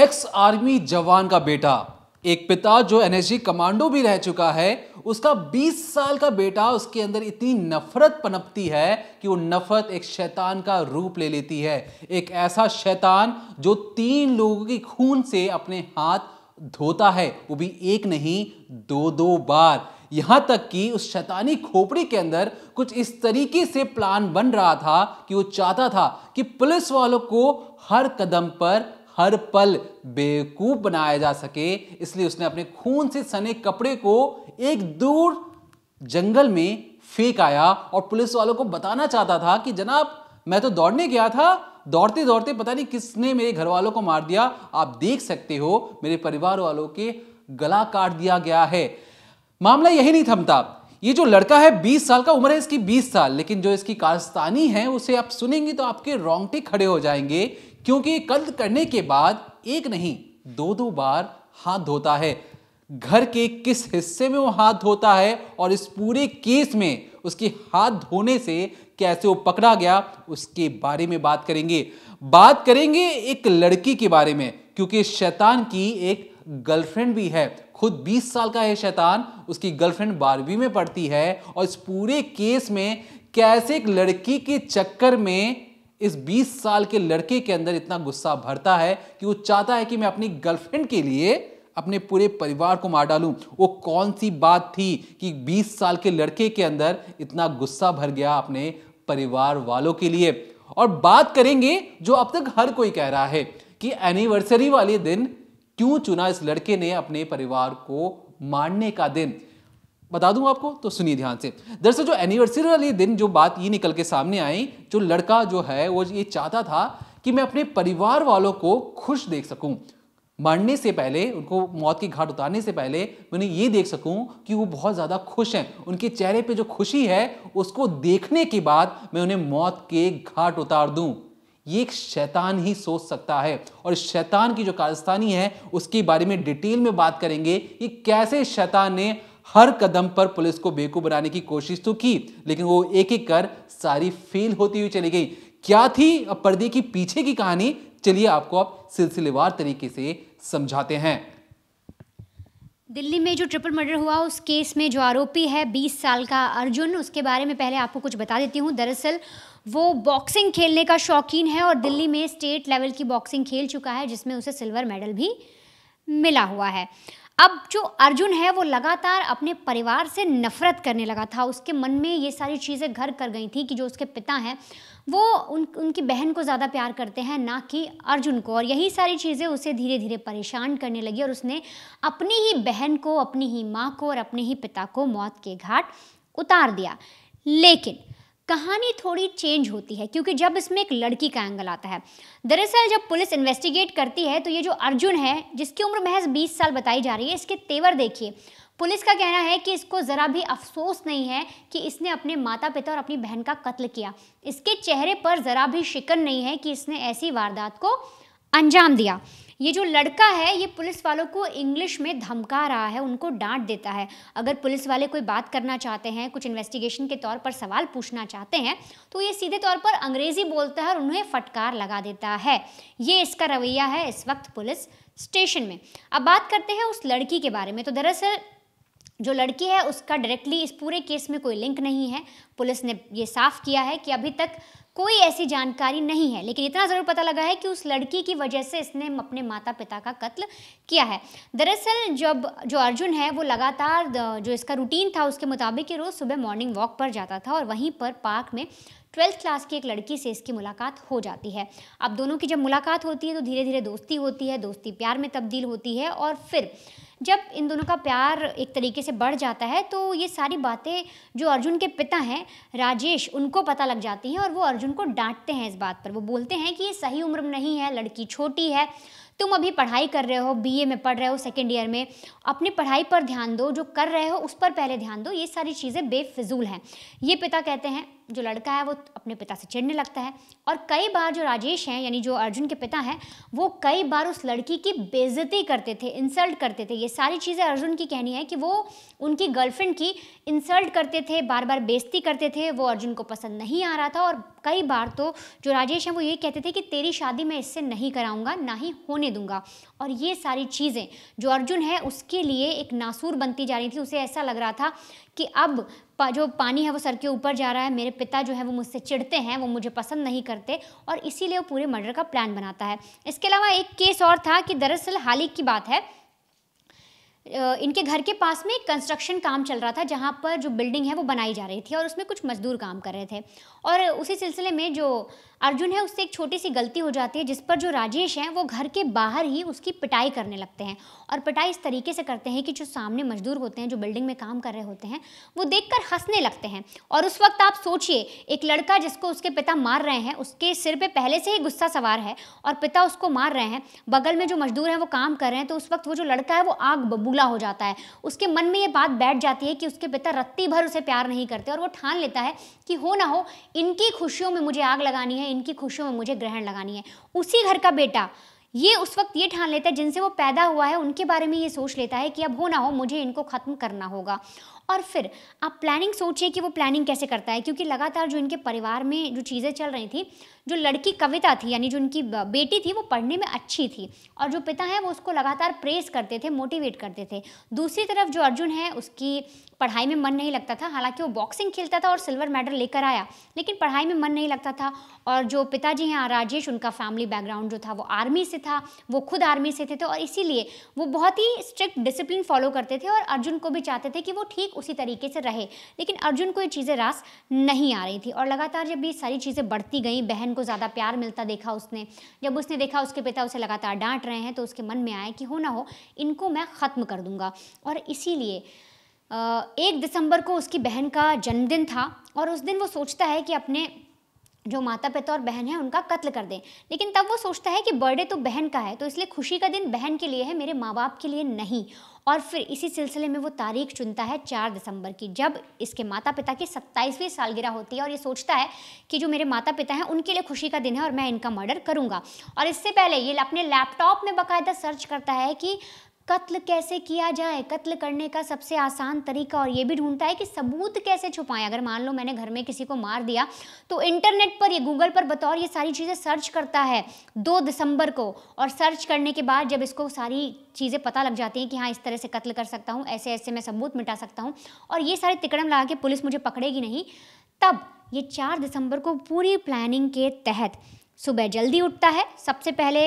ex army जवान का बेटा एक पिता जो एनएसजी कमांडो भी रह चुका है उसका 20 साल का बेटा उसके अंदर इतनी नफरत पनपती है कि वो नफरत एक शैतान का रूप ले लेती है एक ऐसा शैतान जो तीन लोगों की खून से अपने हाथ धोता है वो भी एक नहीं दो दो बार यहां तक कि उस शैतानी खोपड़ी के अंदर कुछ इस तरीके से प्लान बन रहा था कि वो चाहता था कि पुलिस वालों को हर कदम पर हर पल बेवकूफ बनाया जा सके इसलिए उसने अपने खून से सने कपड़े को एक दूर जंगल में फेंक आया और पुलिस वालों को बताना चाहता था कि जनाब मैं तो दौड़ने गया था दौड़ते दौड़ते पता नहीं किसने मेरे घर वालों को मार दिया आप देख सकते हो मेरे परिवार वालों के गला काट दिया गया है मामला यही नहीं थमता ये जो लड़का है 20 साल का उम्र है इसकी 20 साल लेकिन जो इसकी कारस्तानी है उसे आप सुनेंगे तो आपके रोंगटे खड़े हो जाएंगे क्योंकि कल करने के बाद एक नहीं दो दो बार हाथ धोता है घर के किस हिस्से में वो हाथ धोता है और इस पूरे केस में उसके हाथ धोने से कैसे वो पकड़ा गया उसके बारे में बात करेंगे बात करेंगे एक लड़की के बारे में क्योंकि शैतान की एक गर्लफ्रेंड भी है खुद 20 साल का है शैतान उसकी गर्लफ्रेंड बारहवीं में पढ़ती है और इस पूरे केस में कैसे एक लड़की के चक्कर में इस 20 साल के लड़के के अंदर इतना गुस्सा भरता है कि वो चाहता है कि मैं अपनी गर्लफ्रेंड के लिए अपने पूरे परिवार को मार डालूं वो कौन सी बात थी कि 20 साल के लड़के के अंदर इतना गुस्सा भर गया अपने परिवार वालों के लिए और बात करेंगे जो अब तक हर कोई कह रहा है कि एनिवर्सरी वाले दिन क्यों चुना इस लड़के ने अपने परिवार को मारने का दिन बता दूं आपको तो सुनिए ध्यान से दरअसल जो एनिवर्सरी वाले दिन जो बात ये निकल के सामने आई जो लड़का जो है वो ये चाहता था कि मैं अपने परिवार वालों को खुश देख सकूं मरने से पहले उनको मौत की घाट उतारने से पहले मैंने ये देख सकूं कि वो बहुत ज़्यादा खुश हैं उनके चेहरे पे जो खुशी है उसको देखने के बाद मैं उन्हें मौत के घाट उतार दूं ये एक शैतान ही सोच सकता है और शैतान की जो काजस्तानी है उसके बारे में डिटेल में बात करेंगे कि कैसे शैतान ने हर कदम पर पुलिस को बेवकूफ बनाने की कोशिश तो की लेकिन वो एक एक कर सारी फेल होती हुई चली गई क्या थी पर्दे की पीछे की कहानी चलिए आपको आप सिलसिलेवार तरीके से समझाते हैं दिल्ली में जो ट्रिपल मर्डर हुआ उस केस में जो आरोपी है 20 साल का अर्जुन उसके बारे में पहले आपको कुछ बता देती हूँ दरअसल वो बॉक्सिंग खेलने का शौकीन है और दिल्ली में स्टेट लेवल की बॉक्सिंग खेल चुका है जिसमें उसे सिल्वर मेडल भी मिला हुआ है अब जो अर्जुन है वो लगातार अपने परिवार से नफरत करने लगा था उसके मन में ये सारी चीज़ें घर कर गई थी कि जो उसके पिता हैं वो उन उनकी बहन को ज़्यादा प्यार करते हैं ना कि अर्जुन को और यही सारी चीज़ें उसे धीरे धीरे परेशान करने लगी और उसने अपनी ही बहन को अपनी ही माँ को और अपने ही पिता को मौत के घाट उतार दिया लेकिन कहानी थोड़ी चेंज होती है क्योंकि जब इसमें एक लड़की का एंगल आता है दरअसल जब पुलिस इन्वेस्टिगेट करती है तो ये जो अर्जुन है जिसकी उम्र महज 20 साल बताई जा रही है इसके तेवर देखिए पुलिस का कहना है कि इसको ज़रा भी अफसोस नहीं है कि इसने अपने माता पिता और अपनी बहन का कत्ल किया इसके चेहरे पर ज़रा भी शिकन नहीं है कि इसने ऐसी वारदात को अंजाम दिया ये जो लड़का है ये पुलिस वालों को इंग्लिश में धमका रहा है उनको डांट देता है अगर पुलिस वाले कोई बात करना चाहते हैं कुछ इन्वेस्टिगेशन के तौर पर सवाल पूछना चाहते हैं तो ये सीधे तौर पर अंग्रेज़ी बोलता है और उन्हें फटकार लगा देता है ये इसका रवैया है इस वक्त पुलिस स्टेशन में अब बात करते हैं उस लड़की के बारे में तो दरअसल जो लड़की है उसका डायरेक्टली इस पूरे केस में कोई लिंक नहीं है पुलिस ने ये साफ किया है कि अभी तक कोई ऐसी जानकारी नहीं है लेकिन इतना ज़रूर पता लगा है कि उस लड़की की वजह से इसने अपने माता पिता का कत्ल किया है दरअसल जब जो अर्जुन है वो लगातार जो इसका रूटीन था उसके मुताबिक कि रोज़ सुबह मॉर्निंग वॉक पर जाता था और वहीं पर पार्क में ट्वेल्थ क्लास की एक लड़की से इसकी मुलाकात हो जाती है अब दोनों की जब मुलाकात होती है तो धीरे धीरे दोस्ती होती है दोस्ती प्यार में तब्दील होती है और फिर जब इन दोनों का प्यार एक तरीके से बढ़ जाता है तो ये सारी बातें जो अर्जुन के पिता हैं राजेश उनको पता लग जाती हैं और वो अर्जुन को डांटते हैं इस बात पर वो बोलते हैं कि ये सही उम्र नहीं है लड़की छोटी है तुम अभी पढ़ाई कर रहे हो बीए में पढ़ रहे हो सेकेंड ईयर में अपनी पढ़ाई पर ध्यान दो जो कर रहे हो उस पर पहले ध्यान दो ये सारी चीज़ें बेफिजूल हैं ये पिता कहते हैं जो लड़का है वो अपने पिता से चिड़ने लगता है और कई बार जो राजेश हैं यानी जो अर्जुन के पिता हैं वो कई बार उस लड़की की बेजती करते थे इंसल्ट करते थे ये सारी चीज़ें अर्जुन की कहनी है कि वो उनकी गर्लफ्रेंड की इंसल्ट करते थे बार बार बेजती करते थे वो अर्जुन को पसंद नहीं आ रहा था और कई बार तो जो राजेश हैं वो ये कहते थे कि तेरी शादी मैं इससे नहीं कराऊँगा ना ही होने दूंगा और ये सारी चीज़ें जो अर्जुन है उसके लिए एक नासूर बनती जा रही थी उसे ऐसा लग रहा था कि अब जो पानी है वो सर के ऊपर जा रहा है मेरे पिता जो है वो मुझसे चिढ़ते हैं वो मुझे पसंद नहीं करते और इसीलिए वो पूरे मर्डर का प्लान बनाता है इसके अलावा एक केस और था कि दरअसल हाल ही की बात है इनके घर के पास में एक कंस्ट्रक्शन काम चल रहा था जहाँ पर जो बिल्डिंग है वो बनाई जा रही थी और उसमें कुछ मजदूर काम कर रहे थे और उसी सिलसिले में जो अर्जुन है उससे एक छोटी सी गलती हो जाती है जिस पर जो राजेश हैं वो घर के बाहर ही उसकी पिटाई करने लगते हैं और पिटाई इस तरीके से करते हैं कि जो सामने मजदूर होते हैं जो बिल्डिंग में काम कर रहे होते हैं वो देख हंसने लगते हैं और उस वक्त आप सोचिए एक लड़का जिसको उसके पिता मार रहे हैं उसके सिर पर पहले से ही गुस्सा सवार है और पिता उसको मार रहे हैं बगल में जो मजदूर हैं वो काम कर रहे हैं तो उस वक्त वो जो लड़का है वो आग बबू दूल्हा हो जाता है उसके मन में ये बात बैठ जाती है कि उसके पिता रत्ती भर उसे प्यार नहीं करते और वो ठान लेता है कि हो ना हो इनकी खुशियों में मुझे आग लगानी है इनकी खुशियों में मुझे ग्रहण लगानी है उसी घर का बेटा ये उस वक्त ये ठान लेता है जिनसे वो पैदा हुआ है उनके बारे में ये सोच लेता है कि अब हो ना हो मुझे इनको ख़त्म करना होगा और फिर आप प्लानिंग सोचिए कि वो प्लानिंग कैसे करता है क्योंकि लगातार जो इनके परिवार में जो चीज़ें चल रही थी जो लड़की कविता थी यानी जो इनकी बेटी थी वो पढ़ने में अच्छी थी और जो पिता हैं वो उसको लगातार प्रेस करते थे मोटिवेट करते थे दूसरी तरफ जो अर्जुन है उसकी पढ़ाई में मन नहीं लगता था हालांकि वो बॉक्सिंग खेलता था और सिल्वर मेडल लेकर आया लेकिन पढ़ाई में मन नहीं लगता था और जो पिताजी हैं राजेश उनका फैमिली बैकग्राउंड जो था वो आर्मी से था वो खुद आर्मी से थे तो और इसीलिए वो बहुत ही स्ट्रिक्ट डिसिप्लिन फॉलो करते थे और अर्जुन को भी चाहते थे कि वो ठीक ठीक उसी तरीके से रहे लेकिन अर्जुन को ये चीज़ें रास नहीं आ रही थी और लगातार जब ये सारी चीज़ें बढ़ती गई बहन को ज़्यादा प्यार मिलता देखा उसने जब उसने देखा उसके पिता उसे लगातार डांट रहे हैं तो उसके मन में आया कि हो ना हो इनको मैं ख़त्म कर दूँगा और इसीलिए एक दिसंबर को उसकी बहन का जन्मदिन था और उस दिन वो सोचता है कि अपने जो माता पिता और बहन है उनका कत्ल कर दें लेकिन तब वो सोचता है कि बर्थडे तो बहन का है तो इसलिए खुशी का दिन बहन के लिए है मेरे माँ बाप के लिए नहीं और फिर इसी सिलसिले में वो तारीख चुनता है चार दिसंबर की जब इसके माता पिता की सत्ताईसवीं सालगिरह होती है और ये सोचता है कि जो मेरे माता पिता हैं उनके लिए खुशी का दिन है और मैं इनका मर्डर करूँगा और इससे पहले ये अपने लैपटॉप में बाकायदा सर्च करता है कि कत्ल कैसे किया जाए कत्ल करने का सबसे आसान तरीका और ये भी ढूंढता है कि सबूत कैसे छुपाएं अगर मान लो मैंने घर में किसी को मार दिया तो इंटरनेट पर ये गूगल पर बतौर ये सारी चीज़ें सर्च करता है दो दिसंबर को और सर्च करने के बाद जब इसको सारी चीज़ें पता लग जाती हैं कि हाँ इस तरह से कत्ल कर सकता हूँ ऐसे ऐसे मैं सबूत मिटा सकता हूँ और ये सारे तिकड़म लगा के पुलिस मुझे पकड़ेगी नहीं तब ये चार दिसंबर को पूरी प्लानिंग के तहत सुबह जल्दी उठता है सबसे पहले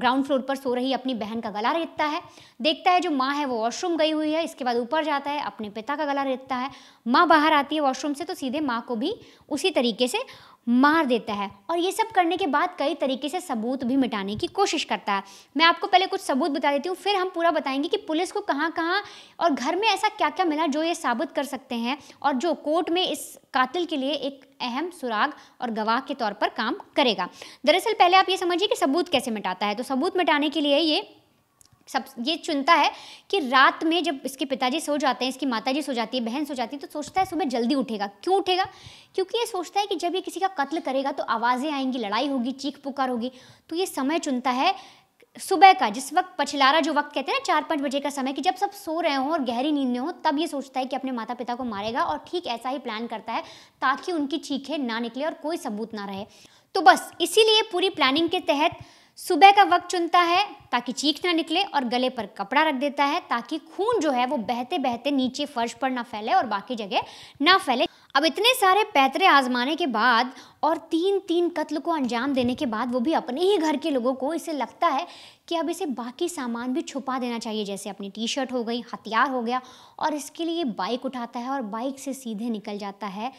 ग्राउंड फ्लोर पर सो रही अपनी बहन का गला रेतता है देखता है जो माँ है वो वॉशरूम गई हुई है इसके बाद ऊपर जाता है अपने पिता का गला रेतता है माँ बाहर आती है वॉशरूम से तो सीधे माँ को भी उसी तरीके से मार देता है और ये सब करने के बाद कई तरीके से सबूत भी मिटाने की कोशिश करता है मैं आपको पहले कुछ सबूत बता देती हूँ फिर हम पूरा बताएंगे कि पुलिस को कहाँ कहाँ और घर में ऐसा क्या क्या मिला जो ये साबित कर सकते हैं और जो कोर्ट में इस कातिल के लिए एक अहम सुराग और गवाह के तौर पर काम करेगा दरअसल पहले आप ये समझिए कि सबूत कैसे मिटाता है तो सबूत मिटाने के लिए ये सब ये चुनता है कि रात में जब इसके पिताजी सो जाते हैं इसकी माताजी सो जाती है बहन सो जाती है तो सोचता है सुबह जल्दी उठेगा क्यों उठेगा क्योंकि ये सोचता है कि जब ये किसी का कत्ल करेगा तो आवाज़ें आएंगी लड़ाई होगी चीख पुकार होगी तो ये समय चुनता है सुबह का जिस वक्त पछलारा जो वक्त कहते हैं ना चार पाँच बजे का समय कि जब सब सो रहे हों और गहरी नींद में हो तब ये सोचता है कि अपने माता पिता को मारेगा और ठीक ऐसा ही प्लान करता है ताकि उनकी चीखें ना निकले और कोई सबूत ना रहे तो बस इसीलिए पूरी प्लानिंग के तहत सुबह का वक्त चुनता है ताकि चीख ना निकले और गले पर कपड़ा रख देता है ताकि खून जो है वो बहते बहते नीचे फर्श पर ना फैले और बाकी जगह ना फैले अब इतने सारे पैतरे आजमाने के बाद और तीन तीन कत्ल को अंजाम देने के बाद वो भी अपने ही घर के लोगों को इसे लगता है कि अब इसे बाकी सामान भी छुपा देना चाहिए जैसे अपनी टी शर्ट हो गई हथियार हो गया और इसके लिए बाइक उठाता है और बाइक से सीधे निकल जाता है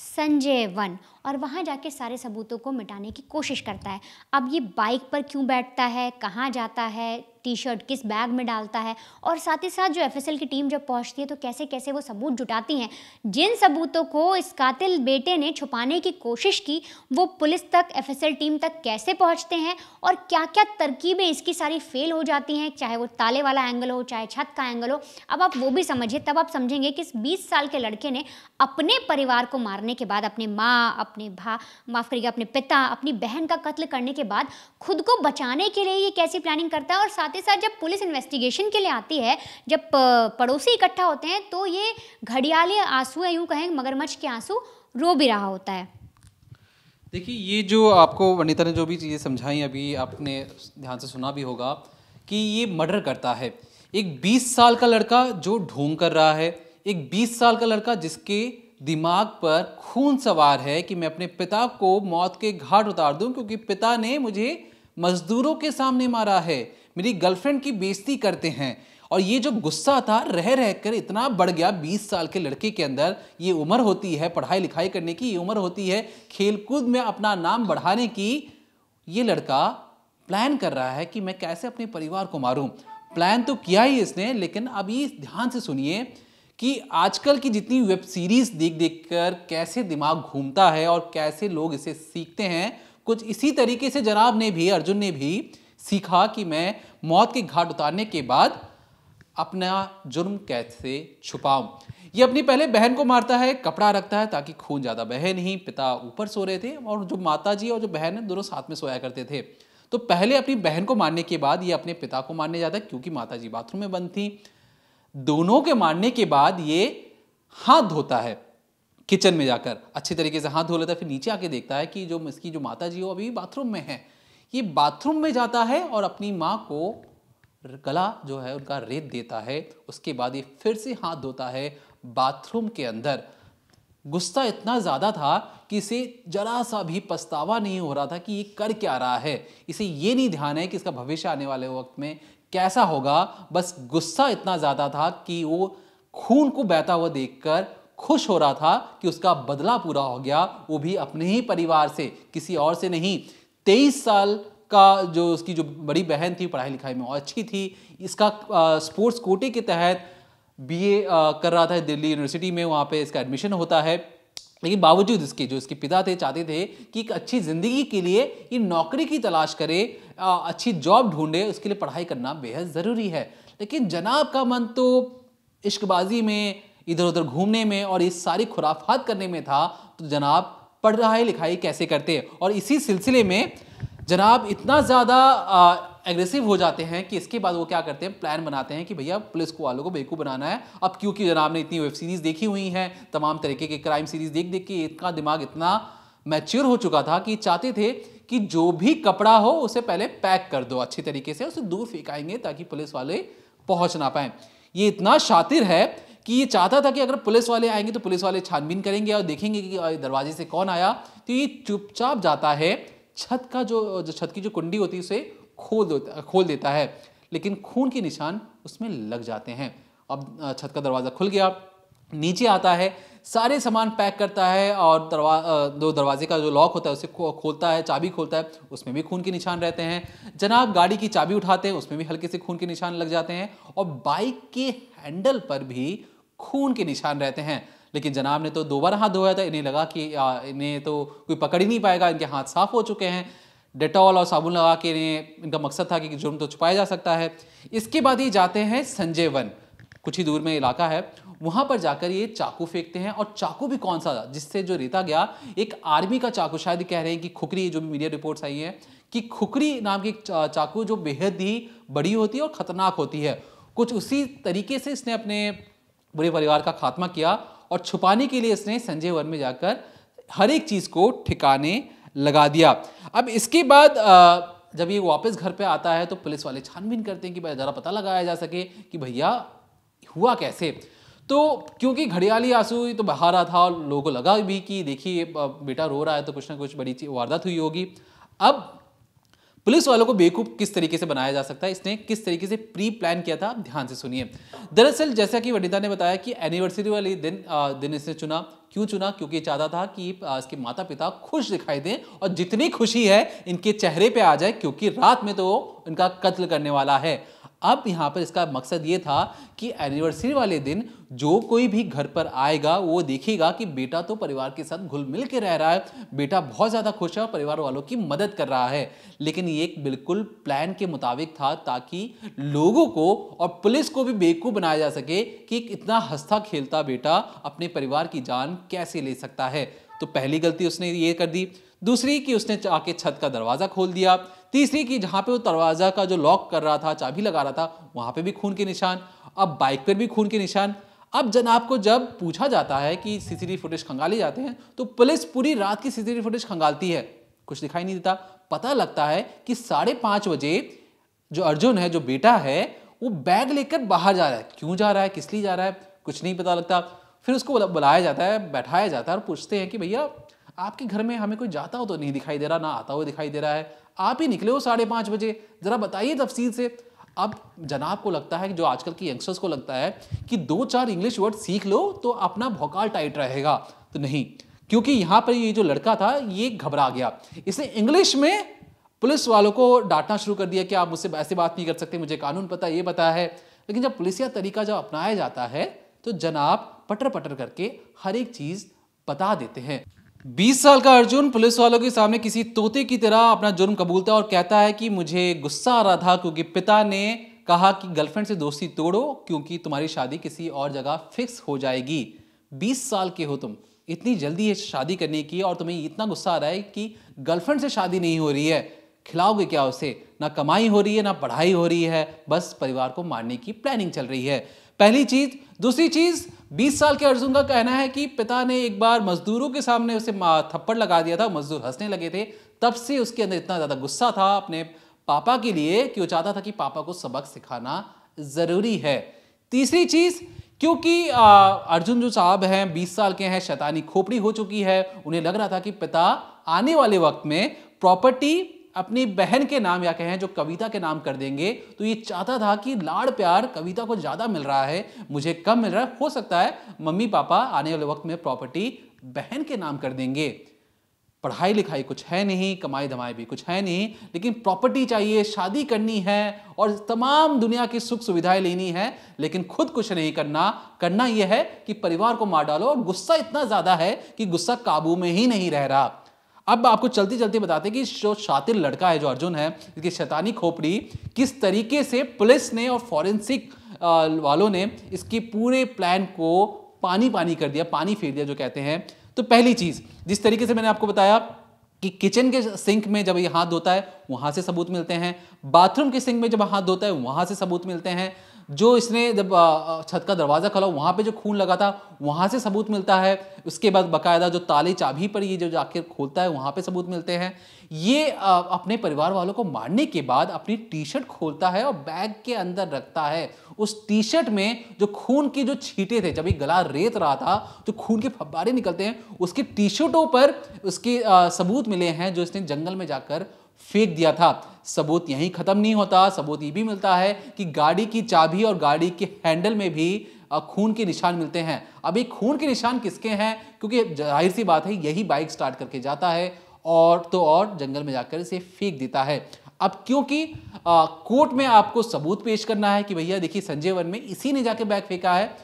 संजय वन और वहाँ जाके सारे सबूतों को मिटाने की कोशिश करता है अब ये बाइक पर क्यों बैठता है कहाँ जाता है टी शर्ट किस बैग में डालता है और साथ ही साथ जो एफ की टीम जब पहुँचती है तो कैसे कैसे वो सबूत जुटाती हैं जिन सबूतों को इस कातिल बेटे ने छुपाने की कोशिश की वो पुलिस तक एफ टीम तक कैसे पहुँचते हैं और क्या क्या तरकीबें इसकी सारी फेल हो जाती हैं चाहे वो ताले वाला एंगल हो चाहे छत का एंगल हो अब आप वो भी समझिए तब आप समझेंगे कि इस बीस साल के लड़के ने अपने परिवार को मारने के बाद अपने माँ अपने अपने भा माफ़ करिएगा अपने पिता अपनी बहन का कत्ल करने के बाद खुद को बचाने के लिए ये कैसी प्लानिंग करता है और साथ ही साथ जब पुलिस इन्वेस्टिगेशन के लिए आती है जब पड़ोसी इकट्ठा होते हैं तो ये घड़ियाली आंसू है यूँ कहें मगरमच्छ के आंसू रो भी रहा होता है देखिए ये जो आपको वनिता ने जो भी चीज़ें समझाई अभी आपने ध्यान से सुना भी होगा कि ये मर्डर करता है एक 20 साल का लड़का जो ढोंग कर रहा है एक 20 साल का लड़का जिसके दिमाग पर खून सवार है कि मैं अपने पिता को मौत के घाट उतार दूं क्योंकि पिता ने मुझे मजदूरों के सामने मारा है मेरी गर्लफ्रेंड की बेइज्जती करते हैं और ये जो गुस्सा था रह रह कर इतना बढ़ गया 20 साल के लड़के के अंदर ये उम्र होती है पढ़ाई लिखाई करने की ये उम्र होती है खेलकूद में अपना नाम बढ़ाने की ये लड़का प्लान कर रहा है कि मैं कैसे अपने परिवार को मारूं प्लान तो किया ही इसने लेकिन अब ये ध्यान से सुनिए कि आजकल की जितनी वेब सीरीज देख देख कर कैसे दिमाग घूमता है और कैसे लोग इसे सीखते हैं कुछ इसी तरीके से जनाब ने भी अर्जुन ने भी सीखा कि मैं मौत के घाट उतारने के बाद अपना जुर्म कैसे छुपाऊं ये अपनी पहले बहन को मारता है कपड़ा रखता है ताकि खून ज़्यादा बहे नहीं पिता ऊपर सो रहे थे और जो माता जी और जो बहन है दोनों साथ में सोया करते थे तो पहले अपनी बहन को मारने के बाद ये अपने पिता को मारने जाता है क्योंकि माता जी बाथरूम में बंद थी दोनों के मारने के बाद ये हाथ धोता है किचन में जाकर अच्छे तरीके से हाथ धो लेता है फिर नीचे आके देखता है कि जो इसकी जो माता जी हो अभी बाथरूम में है ये बाथरूम में जाता है और अपनी माँ को गला जो है उनका रेत देता है उसके बाद ये फिर से हाथ धोता है बाथरूम के अंदर गुस्सा इतना ज़्यादा था कि इसे जरा सा भी पछतावा नहीं हो रहा था कि ये कर क्या रहा है इसे ये नहीं ध्यान है कि इसका भविष्य आने वाले वक्त में कैसा होगा बस गुस्सा इतना ज़्यादा था कि वो खून को बहता हुआ देखकर खुश हो रहा था कि उसका बदला पूरा हो गया वो भी अपने ही परिवार से किसी और से नहीं तेईस साल का जो उसकी जो बड़ी बहन थी पढ़ाई लिखाई में और अच्छी थी इसका स्पोर्ट्स कोटे के तहत बीए कर रहा था दिल्ली यूनिवर्सिटी में वहाँ पे इसका एडमिशन होता है लेकिन बावजूद इसके जो इसके पिता थे चाहते थे कि एक अच्छी ज़िंदगी के लिए ये नौकरी की तलाश करे अच्छी जॉब ढूंढे उसके लिए पढ़ाई करना बेहद ज़रूरी है लेकिन जनाब का मन तो इश्कबाजी में इधर उधर घूमने में और ये सारी खुराफात करने में था तो जनाब पढ़ाई लिखाई कैसे करते और इसी सिलसिले में जनाब इतना ज़्यादा एग्रेसिव हो जाते हैं कि इसके बाद वो क्या करते हैं प्लान बनाते हैं कि भैया पुलिस को वालों को बेवकूफ़ बनाना है अब क्योंकि जनाब ने इतनी वेब सीरीज़ देखी हुई हैं तमाम तरीके के क्राइम सीरीज़ देख देख के इनका दिमाग इतना मैच्योर हो चुका था कि चाहते थे कि जो भी कपड़ा हो उसे पहले पैक कर दो अच्छी तरीके से उसे दूर फेंकाएंगे ताकि पुलिस वाले पहुंच ना पाए ये इतना शातिर है कि ये चाहता था कि अगर पुलिस वाले आएंगे तो पुलिस वाले छानबीन करेंगे और देखेंगे कि दरवाजे से कौन आया तो ये चुपचाप जाता है छत का जो, छत की जो कुंडी होती है उसे खोल खोल देता है लेकिन खून के निशान उसमें लग जाते हैं अब छत का दरवाज़ा खुल गया नीचे आता है सारे सामान पैक करता है और दरवा दो दरवाजे का जो लॉक होता है उसे खोलता है चाबी खोलता है उसमें भी खून के निशान रहते हैं जनाब गाड़ी की चाबी उठाते हैं उसमें भी हल्के से खून के निशान लग जाते हैं और बाइक के हैंडल पर भी खून के निशान रहते हैं लेकिन जनाब ने तो दोबारा हाथ धोया था इन्हें लगा कि इन्हें तो कोई पकड़ ही नहीं पाएगा इनके हाथ साफ हो चुके हैं डेटॉल और साबुन लगा के इन्हें इनका मकसद था कि जुर्म तो छुपाया जा सकता है इसके बाद ये जाते हैं संजय वन कुछ ही दूर में इलाका है वहां पर जाकर ये चाकू फेंकते हैं और चाकू भी कौन सा था जिससे जो रेता गया एक आर्मी का चाकू शायद कह रहे हैं कि खुकरी जो भी मीडिया रिपोर्ट्स आई है कि खुकरी नाम की चाकू जो बेहद ही बड़ी होती है और ख़तरनाक होती है कुछ उसी तरीके से इसने अपने बुरे परिवार का खात्मा किया और छुपाने के लिए इसने संजय वन में जाकर हर एक चीज़ को ठिकाने लगा दिया अब इसके बाद जब ये वापस घर पे आता है तो पुलिस वाले छानबीन करते हैं कि भाई ज़रा पता लगाया जा सके कि भैया हुआ कैसे तो क्योंकि घड़ियाली आंसू तो बहा रहा था और लोगों को लगा भी कि देखिए बेटा रो रहा है तो कुछ ना कुछ बड़ी वारदात हुई होगी अब पुलिस वालों को बेवकूफ किस तरीके से बनाया जा सकता है इसने किस तरीके से प्री प्लान किया था ध्यान से सुनिए दरअसल जैसा कि वनिता ने बताया कि एनिवर्सरी वाले दिन आ, दिन इसने चुना क्यों चुना क्योंकि चाहता था कि इसके माता पिता खुश दिखाई दें और जितनी खुशी है इनके चेहरे पे आ जाए क्योंकि रात में तो इनका कत्ल करने वाला है अब यहाँ पर इसका मकसद ये था कि एनिवर्सरी वाले दिन जो कोई भी घर पर आएगा वो देखेगा कि बेटा तो परिवार के साथ घुल मिल के रह रहा है बेटा बहुत ज़्यादा खुश है और परिवार वालों की मदद कर रहा है लेकिन ये एक बिल्कुल प्लान के मुताबिक था ताकि लोगों को और पुलिस को भी बेवकूफ़ बनाया जा सके कि इतना हंसता खेलता बेटा अपने परिवार की जान कैसे ले सकता है तो पहली गलती उसने ये कर दी दूसरी कि उसने आके छत का दरवाज़ा खोल दिया तीसरी कि जहाँ पे वो दरवाज़ा का जो लॉक कर रहा था चाबी लगा रहा था वहाँ पे भी खून के निशान अब बाइक पर भी खून के निशान अब जनाब को जब पूछा जाता है कि सीसीटीवी फुटेज खंगाले जाते हैं तो पुलिस पूरी रात की सीसीटीवी फुटेज खंगालती है कुछ दिखाई नहीं देता पता लगता है कि साढ़े पाँच बजे जो अर्जुन है जो बेटा है वो बैग लेकर बाहर जा रहा है क्यों जा रहा है किस लिए जा रहा है कुछ नहीं पता लगता फिर उसको बुलाया जाता है बैठाया जाता है और पूछते हैं कि भैया आपके घर में हमें कोई जाता हो तो नहीं दिखाई दे रहा ना आता हुआ दिखाई दे रहा है आप ही निकले हो साढ़े पाँच बजे ज़रा बताइए तफसील से अब जनाब को लगता है कि जो आजकल के यंगस्टर्स को लगता है कि दो चार इंग्लिश वर्ड सीख लो तो अपना भोकाल टाइट रहेगा तो नहीं क्योंकि यहाँ पर ये जो लड़का था ये घबरा गया इसने इंग्लिश में पुलिस वालों को डांटना शुरू कर दिया कि आप मुझसे ऐसे बात नहीं कर सकते मुझे कानून पता ये पता है लेकिन जब पुलिसिया तरीका जब अपनाया जाता है तो जनाब पटर पटर करके हर एक चीज़ बता देते हैं 20 साल का अर्जुन पुलिस वालों के सामने किसी तोते की तरह अपना जुर्म कबूलता और कहता है कि मुझे गुस्सा आ रहा था क्योंकि पिता ने कहा कि गर्लफ्रेंड से दोस्ती तोड़ो क्योंकि तुम्हारी शादी किसी और जगह फिक्स हो जाएगी 20 साल के हो तुम इतनी जल्दी है शादी करने की और तुम्हें इतना गुस्सा आ रहा है कि गर्लफ्रेंड से शादी नहीं हो रही है खिलाओगे क्या उसे ना कमाई हो रही है ना पढ़ाई हो रही है बस परिवार को मारने की प्लानिंग चल रही है पहली चीज दूसरी चीज 20 साल के अर्जुन का कहना है कि पिता ने एक बार मजदूरों के सामने उसे थप्पड़ लगा दिया था मजदूर हंसने लगे थे तब से उसके अंदर इतना ज़्यादा गुस्सा था अपने पापा के लिए कि वो चाहता था कि पापा को सबक सिखाना ज़रूरी है तीसरी चीज़ क्योंकि आ, अर्जुन जो साहब हैं 20 साल के हैं शैतानी खोपड़ी हो चुकी है उन्हें लग रहा था कि पिता आने वाले वक्त में प्रॉपर्टी अपनी बहन के नाम या कहें जो कविता के नाम कर देंगे तो ये चाहता था कि लाड़ प्यार कविता को ज़्यादा मिल रहा है मुझे कम मिल रहा है हो सकता है मम्मी पापा आने वाले वक्त में प्रॉपर्टी बहन के नाम कर देंगे पढ़ाई लिखाई कुछ है नहीं कमाई धमाई भी कुछ है नहीं लेकिन प्रॉपर्टी चाहिए शादी करनी है और तमाम दुनिया की सुख सुविधाएं लेनी है लेकिन खुद कुछ नहीं करना करना यह है कि परिवार को मार डालो और गुस्सा इतना ज़्यादा है कि गुस्सा काबू में ही नहीं रह रहा अब आपको चलते चलते बताते कि जो शातिर लड़का है जो अर्जुन है इसकी शैतानी खोपड़ी किस तरीके से पुलिस ने और फॉरेंसिक वालों ने इसके पूरे प्लान को पानी पानी कर दिया पानी फेर दिया जो कहते हैं तो पहली चीज़ जिस तरीके से मैंने आपको बताया कि किचन के सिंक में जब ये हाथ धोता है वहां से सबूत मिलते हैं बाथरूम के सिंक में जब हाथ धोता है वहां से सबूत मिलते हैं जो इसने जब छत का दरवाज़ा खोला वहाँ पे जो खून लगा था वहाँ से सबूत मिलता है उसके बाद बकायदा जो ताले चाबी पर ये जो जाकर खोलता है वहाँ पे सबूत मिलते हैं ये अपने परिवार वालों को मारने के बाद अपनी टी शर्ट खोलता है और बैग के अंदर रखता है उस टी शर्ट में जो खून की जो छीटे थे जब ये गला रेत रहा था जो खून के फब्बारे निकलते हैं उसकी टी शर्टों पर उसके सबूत मिले हैं जो इसने जंगल में जाकर फेंक दिया था सबूत यहीं ख़त्म नहीं होता सबूत ये भी मिलता है कि गाड़ी की चाबी और गाड़ी के हैंडल में भी खून के निशान मिलते हैं अभी खून के निशान किसके हैं क्योंकि जाहिर सी बात है यही बाइक स्टार्ट करके जाता है और तो और जंगल में जाकर इसे फेंक देता है अब क्योंकि कोर्ट में आपको सबूत पेश करना है कि भैया देखिए संजय वन में इसी ने जाके बैग फेंका है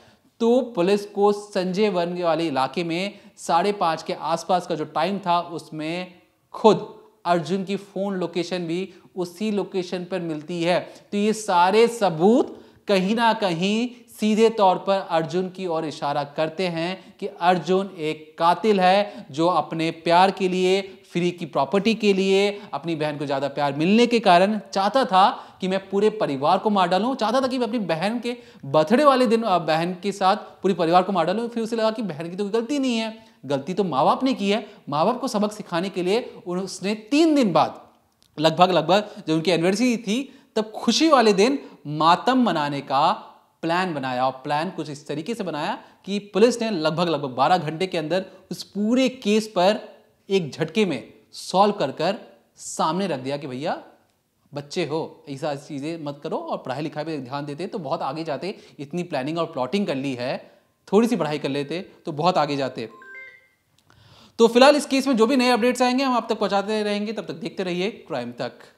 तो पुलिस को संजय वन वाले इलाके में साढ़े पाँच के आसपास का जो टाइम था उसमें खुद अर्जुन की फ़ोन लोकेशन भी उसी लोकेशन पर मिलती है तो ये सारे सबूत कहीं ना कहीं सीधे तौर पर अर्जुन की ओर इशारा करते हैं कि अर्जुन एक कातिल है जो अपने प्यार के लिए फ्री की प्रॉपर्टी के लिए अपनी बहन को ज़्यादा प्यार मिलने के कारण चाहता था कि मैं पूरे परिवार को मार डालूं चाहता था कि मैं अपनी बहन के बर्थडे वाले दिन बहन के साथ पूरे परिवार को मार डालूं फिर उसे लगा कि बहन की तो गलती नहीं है गलती तो माँ बाप ने की है माँ बाप को सबक सिखाने के लिए उसने तीन दिन बाद लगभग लगभग जब उनकी एनिवर्सरी थी तब खुशी वाले दिन मातम मनाने का प्लान बनाया और प्लान कुछ इस तरीके से बनाया कि पुलिस ने लगभग लगभग 12 घंटे के अंदर उस पूरे केस पर एक झटके में सॉल्व कर कर सामने रख दिया कि भैया बच्चे हो ऐसा चीज़ें मत करो और पढ़ाई लिखाई पर ध्यान देते तो बहुत आगे जाते इतनी प्लानिंग और प्लॉटिंग कर ली है थोड़ी सी पढ़ाई कर लेते तो बहुत आगे जाते तो फिलहाल इस केस में जो भी नए अपडेट्स आएंगे हम आप तक पहुंचाते रहेंगे तब तक देखते रहिए क्राइम तक